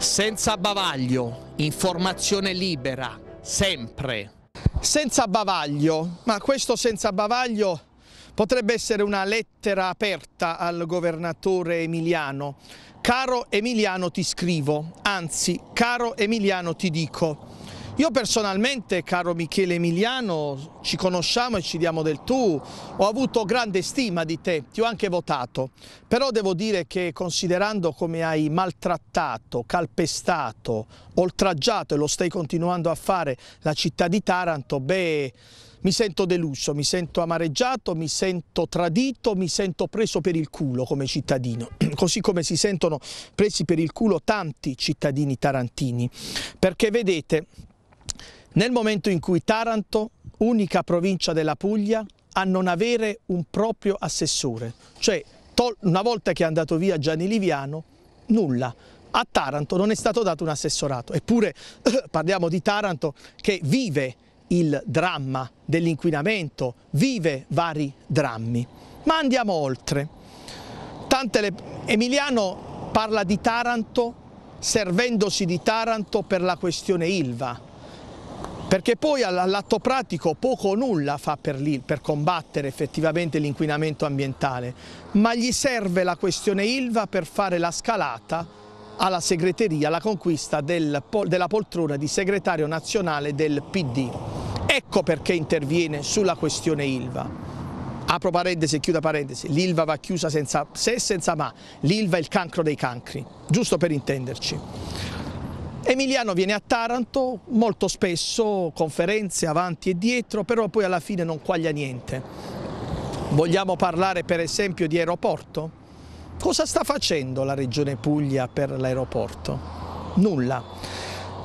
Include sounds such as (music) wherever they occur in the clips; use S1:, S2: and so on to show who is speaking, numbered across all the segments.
S1: senza bavaglio, informazione libera, sempre. Senza bavaglio, ma questo senza bavaglio potrebbe essere una lettera aperta al governatore Emiliano. Caro Emiliano ti scrivo, anzi, caro Emiliano ti dico, io personalmente, caro Michele Emiliano, ci conosciamo e ci diamo del tu, ho avuto grande stima di te, ti ho anche votato, però devo dire che considerando come hai maltrattato, calpestato, oltraggiato e lo stai continuando a fare la città di Taranto, beh mi sento deluso, mi sento amareggiato, mi sento tradito, mi sento preso per il culo come cittadino, (clears throat) così come si sentono presi per il culo tanti cittadini tarantini, perché vedete nel momento in cui Taranto, unica provincia della Puglia, a non avere un proprio assessore, cioè una volta che è andato via Gianni Liviano, nulla. A Taranto non è stato dato un assessorato, eppure (clears throat) parliamo di Taranto che vive il dramma dell'inquinamento, vive vari drammi. Ma andiamo oltre. Le... Emiliano parla di Taranto servendosi di Taranto per la questione Ilva, perché poi all'atto pratico poco o nulla fa per, lì, per combattere effettivamente l'inquinamento ambientale, ma gli serve la questione ILVA per fare la scalata alla segreteria, alla conquista del, della poltrona di segretario nazionale del PD. Ecco perché interviene sulla questione ILVA. Apro parentesi e chiudo parentesi, l'ILVA va chiusa senza se e senza ma, l'ILVA è il cancro dei cancri, giusto per intenderci. Emiliano viene a Taranto molto spesso, conferenze avanti e dietro, però poi alla fine non quaglia niente. Vogliamo parlare per esempio di aeroporto? Cosa sta facendo la Regione Puglia per l'aeroporto? Nulla.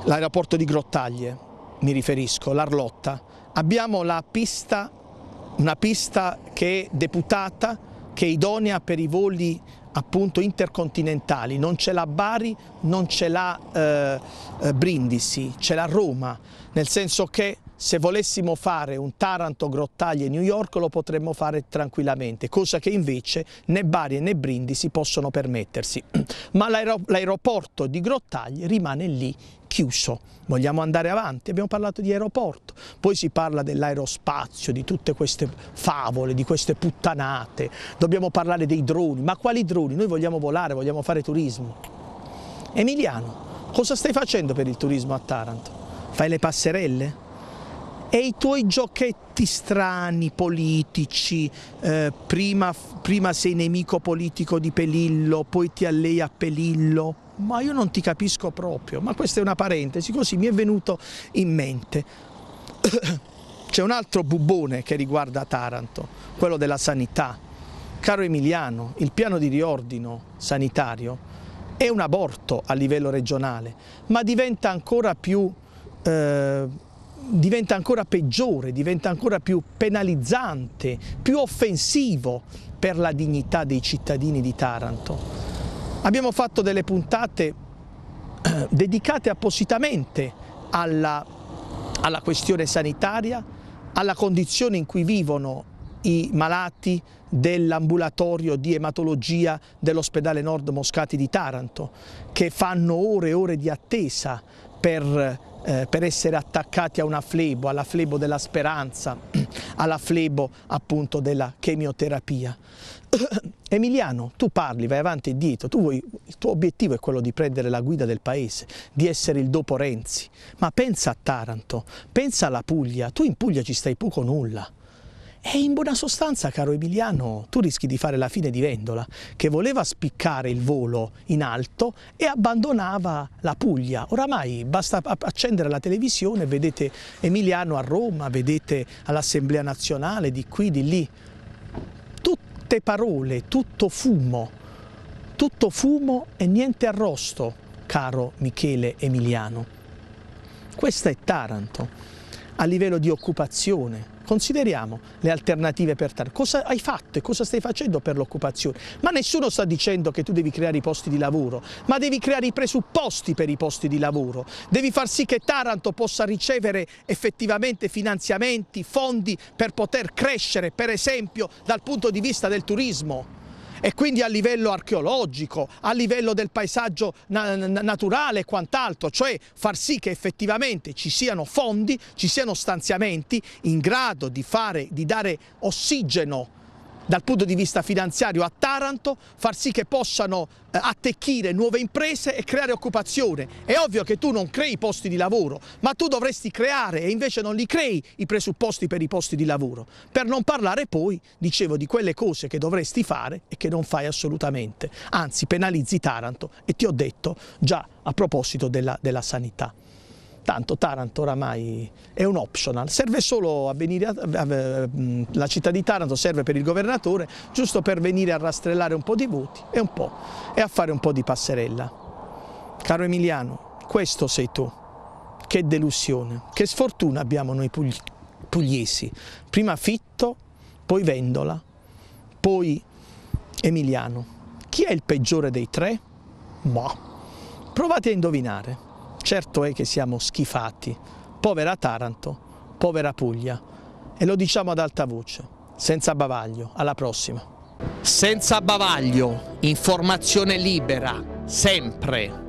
S1: L'aeroporto di Grottaglie, mi riferisco, l'Arlotta. Abbiamo la pista, una pista che è deputata, che è idonea per i voli appunto intercontinentali, non ce l'ha Bari, non ce l'ha eh, eh, Brindisi, ce l'ha Roma, nel senso che se volessimo fare un Taranto Grottaglie New York lo potremmo fare tranquillamente, cosa che invece né Bari né Brindisi possono permettersi. (clears throat) Ma l'aeroporto di Grottaglie rimane lì chiuso. Vogliamo andare avanti, abbiamo parlato di aeroporto, poi si parla dell'aerospazio, di tutte queste favole, di queste puttanate, dobbiamo parlare dei droni, ma quali droni? Noi vogliamo volare, vogliamo fare turismo. Emiliano, cosa stai facendo per il turismo a Taranto? Fai le passerelle? e i tuoi giochetti strani politici, eh, prima, prima sei nemico politico di Pelillo, poi ti allei a Pelillo, ma io non ti capisco proprio, ma questa è una parentesi, così mi è venuto in mente. (coughs) C'è un altro bubone che riguarda Taranto, quello della sanità. Caro Emiliano, il piano di riordino sanitario è un aborto a livello regionale, ma diventa ancora più eh, diventa ancora peggiore, diventa ancora più penalizzante, più offensivo per la dignità dei cittadini di Taranto. Abbiamo fatto delle puntate eh, dedicate appositamente alla, alla questione sanitaria, alla condizione in cui vivono i malati dell'ambulatorio di ematologia dell'ospedale Nord Moscati di Taranto, che fanno ore e ore di attesa per, eh, per essere attaccati a una flebo, alla flebo della speranza, (clears throat) alla flebo appunto della chemioterapia. (clears throat) Emiliano, tu parli, vai avanti e dietro, tu vuoi, il tuo obiettivo è quello di prendere la guida del paese, di essere il dopo Renzi, ma pensa a Taranto, pensa alla Puglia, tu in Puglia ci stai poco nulla, e in buona sostanza, caro Emiliano, tu rischi di fare la fine di Vendola, che voleva spiccare il volo in alto e abbandonava la Puglia. Oramai basta accendere la televisione, vedete Emiliano a Roma, vedete all'Assemblea nazionale, di qui, di lì. Tutte parole, tutto fumo, tutto fumo e niente arrosto, caro Michele Emiliano. Questa è Taranto a livello di occupazione. Consideriamo le alternative per tanti. Cosa hai fatto e cosa stai facendo per l'occupazione? Ma nessuno sta dicendo che tu devi creare i posti di lavoro, ma devi creare i presupposti per i posti di lavoro. Devi far sì che Taranto possa ricevere effettivamente finanziamenti, fondi per poter crescere, per esempio dal punto di vista del turismo e quindi a livello archeologico, a livello del paesaggio na naturale e quant'altro, cioè far sì che effettivamente ci siano fondi, ci siano stanziamenti in grado di, fare, di dare ossigeno dal punto di vista finanziario a Taranto, far sì che possano eh, attecchire nuove imprese e creare occupazione. È ovvio che tu non crei posti di lavoro, ma tu dovresti creare e invece non li crei i presupposti per i posti di lavoro. Per non parlare poi, dicevo, di quelle cose che dovresti fare e che non fai assolutamente. Anzi, penalizzi Taranto e ti ho detto già a proposito della, della sanità. Tanto Taranto oramai è un optional, serve solo a venire, a, la città di Taranto serve per il governatore, giusto per venire a rastrellare un po' di voti e, un po', e a fare un po' di passerella. Caro Emiliano, questo sei tu. Che delusione, che sfortuna abbiamo noi pugliesi. Prima Fitto, poi Vendola, poi Emiliano. Chi è il peggiore dei tre? Ma, boh. provate a indovinare. Certo è che siamo schifati. Povera Taranto, povera Puglia. E lo diciamo ad alta voce, senza bavaglio. Alla prossima. Senza bavaglio, informazione libera, sempre.